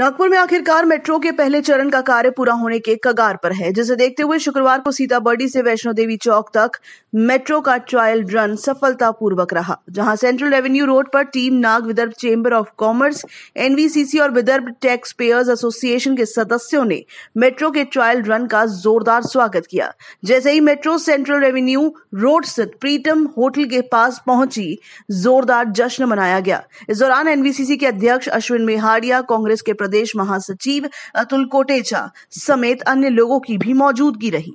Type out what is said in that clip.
नागपुर में आखिरकार मेट्रो के पहले चरण का कार्य पूरा होने के कगार पर है जिसे देखते हुए शुक्रवार को सीताबर्डी से वैष्णो देवी चौक तक मेट्रो का ट्रायल रन सफलतापूर्वक रहा जहां सेंट्रल रेवेन्यू रोड पर team Nag Vidarbha chamber of commerce NVCC और विदर्भ टैक्स पेयर्स एसोसिएशन के सदस्यों ने मेट्रो के ट्रायल रन का जोरदार स्वागत किया जैसे ही मेट्रो सेंट्रल रेवेन्यू रोड स्थित प्रीतम होटल के पास पहुंची जोरदार जश्न मनाया गया इस दौरान एनवीसीसी के अध्यक्ष अश्विन मेहाड़िया कांग्रेस के प्रदेश महासचिव अतुल कोटेचा समेत अन्य लोगों की भी मौजूदगी रही